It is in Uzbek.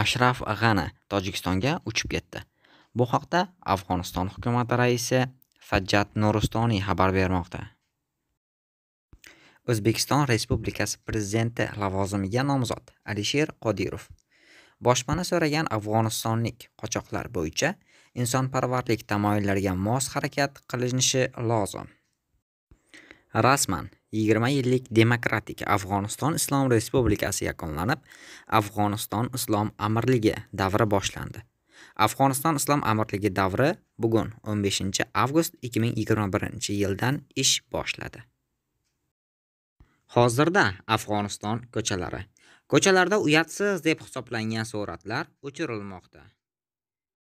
ashraf g'ani tojikistonga uchib ketdi bu haqda afg'oniston hukumati raisi Fajjat Nuristoni xabar bermoqda o'zbekiston respublikasi prezidenti lavozimiga nomzod alisher qodirov boshpana so'ragan afg'onistonlik qochoqlar bo'yicha insonparvarlik tamoyillariga mos harakat qilinishi lozim rasman 20 yillik demokratik Afg'oniston Islom Respublikasi yakunlanib, Afg'oniston Islom amirligi davri boshlandi. Afg'oniston Islom amirligi davri bugun 15 avgust 2021-yildan ish boshladi. Hozirda Afg'oniston ko'chalari Ko'chalarda uyatsiz deb hisoblangan suratlar o'chirilmoqda.